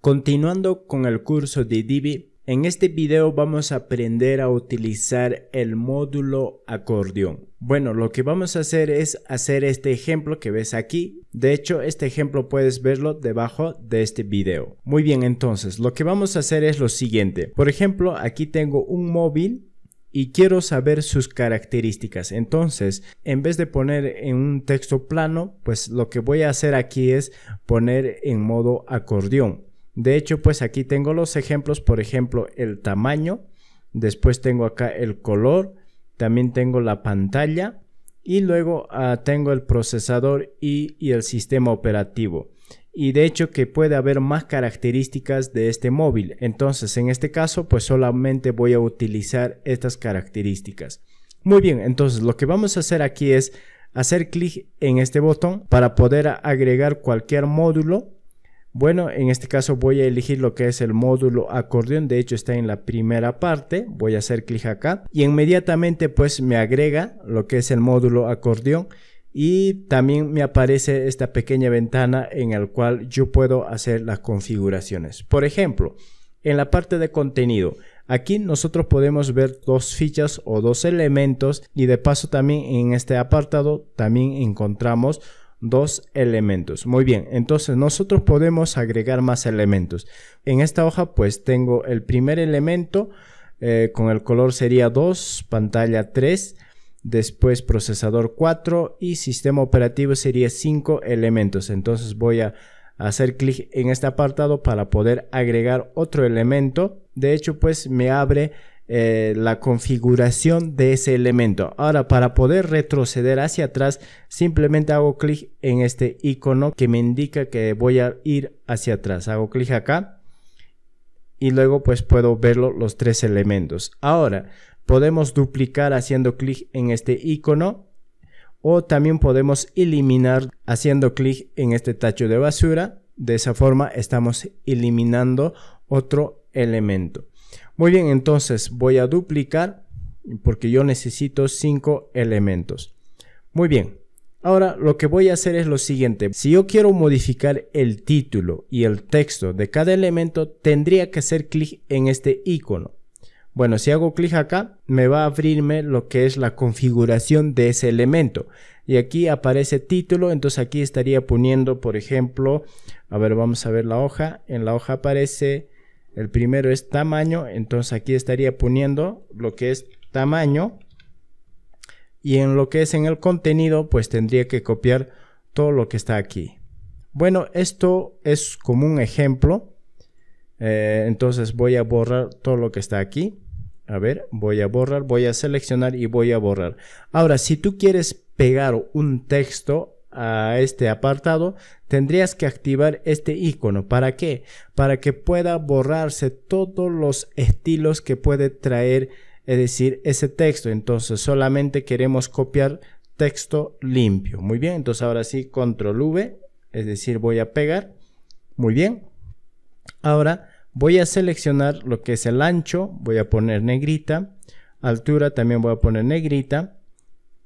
Continuando con el curso de Divi, en este video vamos a aprender a utilizar el módulo acordeón. Bueno, lo que vamos a hacer es hacer este ejemplo que ves aquí. De hecho, este ejemplo puedes verlo debajo de este video. Muy bien, entonces, lo que vamos a hacer es lo siguiente. Por ejemplo, aquí tengo un móvil y quiero saber sus características. Entonces, en vez de poner en un texto plano, pues lo que voy a hacer aquí es poner en modo acordeón. De hecho, pues aquí tengo los ejemplos, por ejemplo, el tamaño, después tengo acá el color, también tengo la pantalla y luego ah, tengo el procesador y, y el sistema operativo y de hecho que puede haber más características de este móvil. Entonces, en este caso, pues solamente voy a utilizar estas características. Muy bien, entonces lo que vamos a hacer aquí es hacer clic en este botón para poder agregar cualquier módulo bueno, en este caso voy a elegir lo que es el módulo acordeón, de hecho está en la primera parte, voy a hacer clic acá y inmediatamente pues me agrega lo que es el módulo acordeón y también me aparece esta pequeña ventana en la cual yo puedo hacer las configuraciones. Por ejemplo, en la parte de contenido, aquí nosotros podemos ver dos fichas o dos elementos y de paso también en este apartado también encontramos dos elementos. Muy bien, entonces nosotros podemos agregar más elementos. En esta hoja pues tengo el primer elemento eh, con el color sería 2, pantalla 3, después procesador 4 y sistema operativo sería 5 elementos. Entonces voy a hacer clic en este apartado para poder agregar otro elemento. De hecho pues me abre eh, la configuración de ese elemento. Ahora, para poder retroceder hacia atrás, simplemente hago clic en este icono que me indica que voy a ir hacia atrás. Hago clic acá y luego pues puedo verlo los tres elementos. Ahora, podemos duplicar haciendo clic en este icono o también podemos eliminar haciendo clic en este tacho de basura. De esa forma estamos eliminando otro elemento. Muy bien, entonces voy a duplicar porque yo necesito cinco elementos. Muy bien, ahora lo que voy a hacer es lo siguiente. Si yo quiero modificar el título y el texto de cada elemento, tendría que hacer clic en este icono. Bueno, si hago clic acá, me va a abrirme lo que es la configuración de ese elemento. Y aquí aparece título, entonces aquí estaría poniendo, por ejemplo, a ver, vamos a ver la hoja. En la hoja aparece el primero es tamaño, entonces aquí estaría poniendo lo que es tamaño. Y en lo que es en el contenido, pues tendría que copiar todo lo que está aquí. Bueno, esto es como un ejemplo. Eh, entonces voy a borrar todo lo que está aquí. A ver, voy a borrar, voy a seleccionar y voy a borrar. Ahora, si tú quieres pegar un texto a este apartado, tendrías que activar este icono. ¿Para qué? Para que pueda borrarse todos los estilos que puede traer, es decir, ese texto. Entonces solamente queremos copiar texto limpio. Muy bien, entonces ahora sí, control V, es decir, voy a pegar. Muy bien. Ahora voy a seleccionar lo que es el ancho, voy a poner negrita. Altura también voy a poner negrita.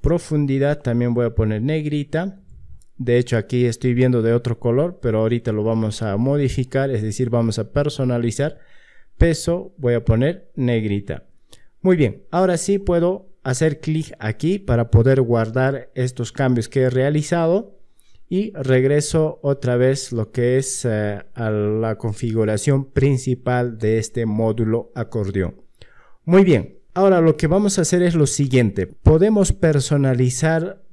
Profundidad también voy a poner negrita de hecho, aquí estoy viendo de otro color, pero ahorita lo vamos a modificar, es decir, vamos a personalizar. Peso, voy a poner negrita. Muy bien, ahora sí puedo hacer clic aquí para poder guardar estos cambios que he realizado y regreso otra vez lo que es eh, a la configuración principal de este módulo acordeón. Muy bien, ahora lo que vamos a hacer es lo siguiente. Podemos personalizar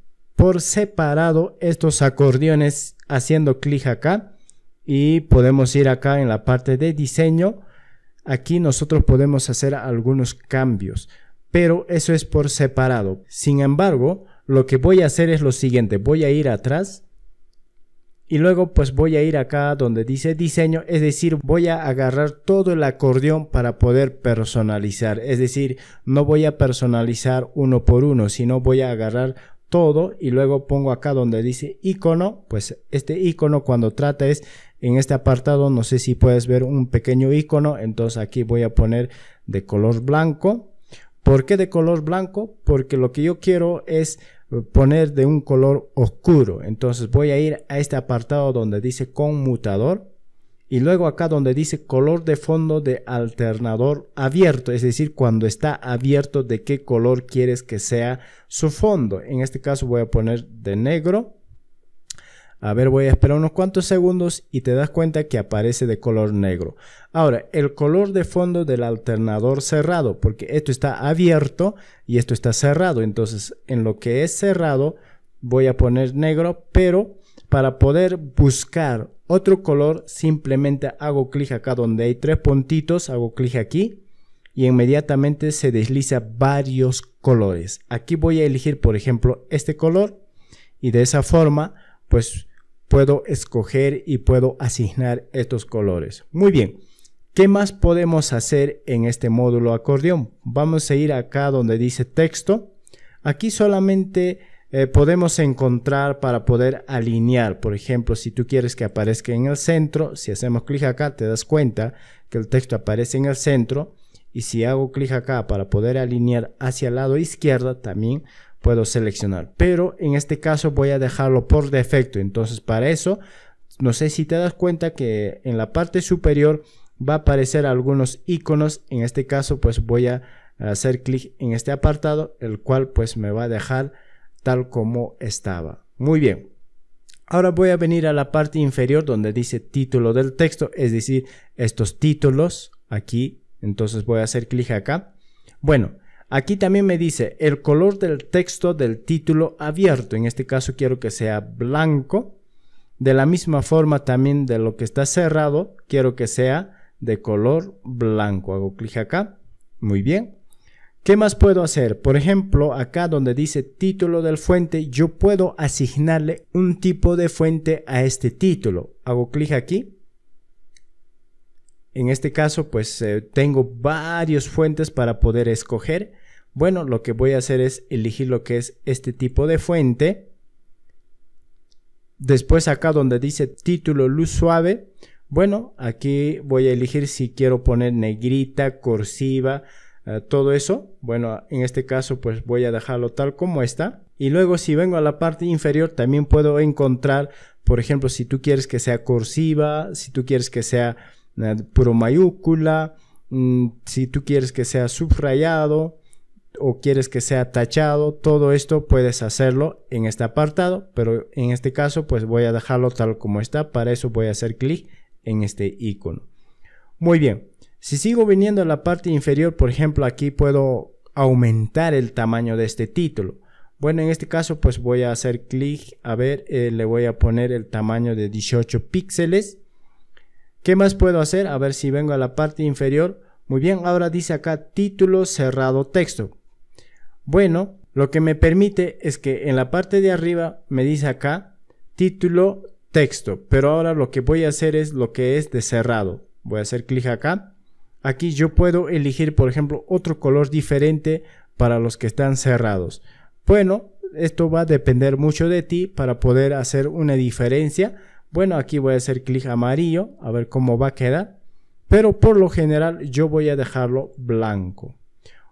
por separado estos acordeones haciendo clic acá y podemos ir acá en la parte de diseño aquí nosotros podemos hacer algunos cambios pero eso es por separado sin embargo lo que voy a hacer es lo siguiente voy a ir atrás y luego pues voy a ir acá donde dice diseño, es decir, voy a agarrar todo el acordeón para poder personalizar. Es decir, no voy a personalizar uno por uno, sino voy a agarrar todo y luego pongo acá donde dice icono, pues este icono cuando trata es en este apartado, no sé si puedes ver un pequeño icono, entonces aquí voy a poner de color blanco. ¿Por qué de color blanco? Porque lo que yo quiero es poner de un color oscuro. Entonces voy a ir a este apartado donde dice conmutador y luego acá donde dice color de fondo de alternador abierto, es decir, cuando está abierto de qué color quieres que sea su fondo. En este caso voy a poner de negro. A ver, voy a esperar unos cuantos segundos y te das cuenta que aparece de color negro. Ahora, el color de fondo del alternador cerrado, porque esto está abierto y esto está cerrado. Entonces, en lo que es cerrado voy a poner negro, pero para poder buscar otro color, simplemente hago clic acá donde hay tres puntitos, hago clic aquí y inmediatamente se desliza varios colores. Aquí voy a elegir, por ejemplo, este color y de esa forma, pues puedo escoger y puedo asignar estos colores. Muy bien. ¿Qué más podemos hacer en este módulo acordeón? Vamos a ir acá donde dice texto. Aquí solamente eh, podemos encontrar para poder alinear. Por ejemplo, si tú quieres que aparezca en el centro, si hacemos clic acá, te das cuenta que el texto aparece en el centro. Y si hago clic acá para poder alinear hacia el lado izquierdo también puedo seleccionar. Pero en este caso voy a dejarlo por defecto. Entonces para eso, no sé si te das cuenta que en la parte superior va a aparecer algunos iconos. En este caso pues voy a hacer clic en este apartado, el cual pues me va a dejar tal como estaba. Muy bien. Ahora voy a venir a la parte inferior donde dice título del texto, es decir, estos títulos aquí. Entonces voy a hacer clic acá. Bueno, aquí también me dice el color del texto del título abierto. En este caso quiero que sea blanco. De la misma forma también de lo que está cerrado, quiero que sea de color blanco. Hago clic acá. Muy bien. ¿Qué más puedo hacer? Por ejemplo, acá donde dice título del fuente, yo puedo asignarle un tipo de fuente a este título. Hago clic aquí. En este caso, pues eh, tengo varios fuentes para poder escoger. Bueno, lo que voy a hacer es elegir lo que es este tipo de fuente. Después acá donde dice título luz suave, bueno, aquí voy a elegir si quiero poner negrita, cursiva, eh, todo eso, bueno, en este caso pues voy a dejarlo tal como está. Y luego si vengo a la parte inferior también puedo encontrar, por ejemplo, si tú quieres que sea cursiva, si tú quieres que sea eh, puro mayúscula, mm, si tú quieres que sea subrayado, o quieres que sea tachado, todo esto puedes hacerlo en este apartado, pero en este caso pues voy a dejarlo tal como está, para eso voy a hacer clic en este icono. Muy bien, si sigo viniendo a la parte inferior, por ejemplo, aquí puedo aumentar el tamaño de este título. Bueno, en este caso pues voy a hacer clic, a ver, eh, le voy a poner el tamaño de 18 píxeles. ¿Qué más puedo hacer? A ver si vengo a la parte inferior. Muy bien, ahora dice acá título cerrado texto. Bueno, lo que me permite es que en la parte de arriba me dice acá título texto, pero ahora lo que voy a hacer es lo que es de cerrado. Voy a hacer clic acá Aquí yo puedo elegir, por ejemplo, otro color diferente para los que están cerrados. Bueno, esto va a depender mucho de ti para poder hacer una diferencia. Bueno, aquí voy a hacer clic amarillo, a ver cómo va a quedar. Pero por lo general yo voy a dejarlo blanco.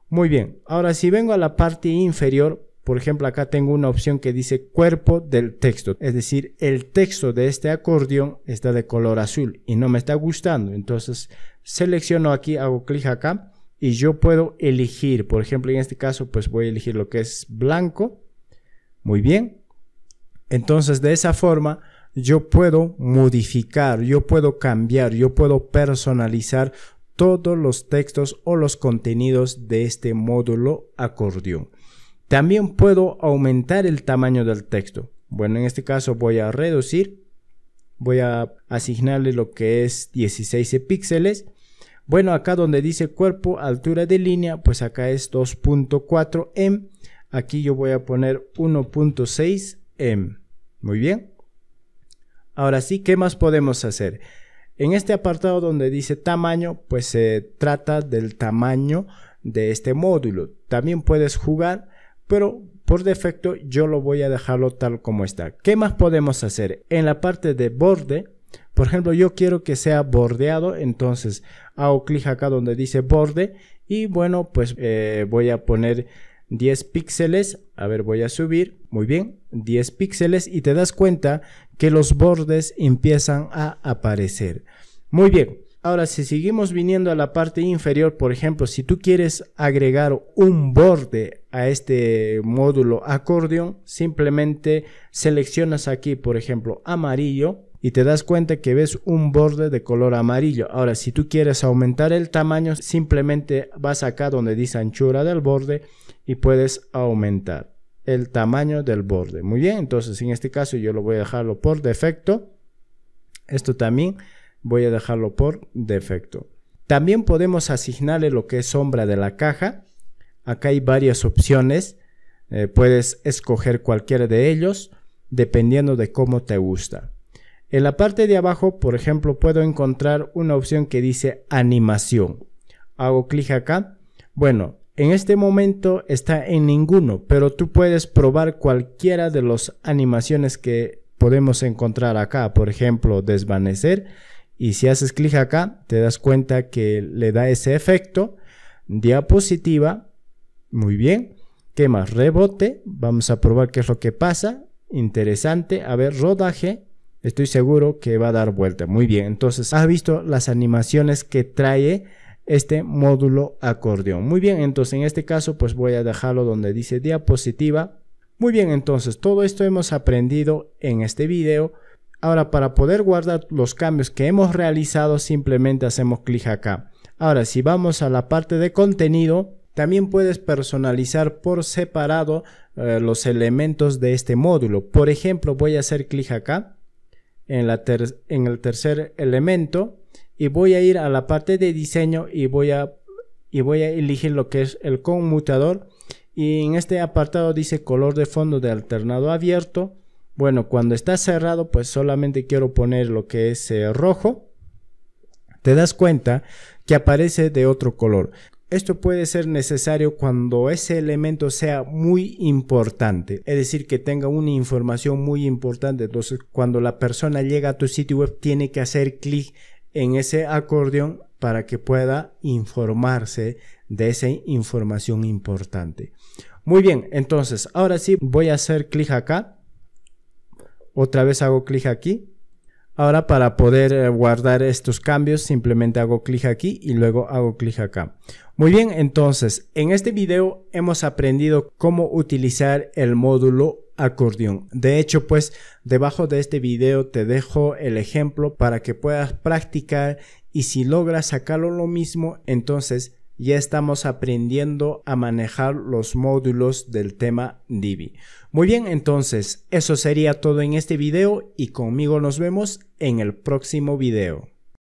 Muy bien, ahora si vengo a la parte inferior, por ejemplo acá tengo una opción que dice cuerpo del texto. Es decir, el texto de este acordeón está de color azul y no me está gustando. Entonces selecciono aquí, hago clic acá y yo puedo elegir, por ejemplo, en este caso, pues voy a elegir lo que es blanco. Muy bien. Entonces, de esa forma, yo puedo modificar, yo puedo cambiar, yo puedo personalizar todos los textos o los contenidos de este módulo acordeón. También puedo aumentar el tamaño del texto. Bueno, en este caso voy a reducir, voy a asignarle lo que es 16 píxeles bueno, acá donde dice cuerpo, altura de línea, pues acá es 2.4 m. Aquí yo voy a poner 1.6 m. Muy bien. Ahora sí, ¿qué más podemos hacer? En este apartado donde dice tamaño, pues se trata del tamaño de este módulo. También puedes jugar, pero por defecto yo lo voy a dejarlo tal como está. ¿Qué más podemos hacer? En la parte de borde, por ejemplo, yo quiero que sea bordeado, entonces hago clic acá donde dice borde y bueno, pues eh, voy a poner 10 píxeles. A ver, voy a subir. Muy bien, 10 píxeles y te das cuenta que los bordes empiezan a aparecer. Muy bien. Ahora, si seguimos viniendo a la parte inferior, por ejemplo, si tú quieres agregar un borde a este módulo acordeón, simplemente seleccionas aquí, por ejemplo, amarillo, y te das cuenta que ves un borde de color amarillo. Ahora, si tú quieres aumentar el tamaño, simplemente vas acá donde dice anchura del borde y puedes aumentar el tamaño del borde. Muy bien, entonces en este caso yo lo voy a dejarlo por defecto. Esto también voy a dejarlo por defecto. También podemos asignarle lo que es sombra de la caja. Acá hay varias opciones. Eh, puedes escoger cualquiera de ellos dependiendo de cómo te gusta. En la parte de abajo, por ejemplo, puedo encontrar una opción que dice animación. Hago clic acá. Bueno, en este momento está en ninguno, pero tú puedes probar cualquiera de las animaciones que podemos encontrar acá. Por ejemplo, desvanecer. Y si haces clic acá, te das cuenta que le da ese efecto. Diapositiva. Muy bien. ¿Qué más? Rebote. Vamos a probar qué es lo que pasa. Interesante. A ver, rodaje. Estoy seguro que va a dar vuelta. Muy bien, entonces has visto las animaciones que trae este módulo acordeón. Muy bien, entonces en este caso pues voy a dejarlo donde dice diapositiva. Muy bien, entonces todo esto hemos aprendido en este video. Ahora para poder guardar los cambios que hemos realizado simplemente hacemos clic acá. Ahora si vamos a la parte de contenido también puedes personalizar por separado eh, los elementos de este módulo. Por ejemplo voy a hacer clic acá en, el tercer elemento y voy a ir a la parte de diseño y voy a, y voy a elegir lo que es el conmutador y en este apartado dice color de fondo de alternado abierto bueno cuando está cerrado pues solamente quiero poner lo que es eh, rojo te das cuenta que aparece de otro color esto puede ser necesario cuando ese elemento sea muy importante, es decir, que tenga una información muy importante. Entonces, cuando la persona llega a tu sitio web, tiene que hacer clic en ese acordeón para que pueda informarse de esa información importante. Muy bien, entonces, ahora sí voy a hacer clic acá. Otra vez hago clic aquí Ahora para poder eh, guardar estos cambios simplemente hago clic aquí y luego hago clic acá. Muy bien, entonces en este video hemos aprendido cómo utilizar el módulo acordeón. De hecho, pues debajo de este video te dejo el ejemplo para que puedas practicar y si logras sacarlo lo mismo, entonces ya estamos aprendiendo a manejar los módulos del tema Divi. Muy bien, entonces eso sería todo en este video y conmigo nos vemos en el próximo video.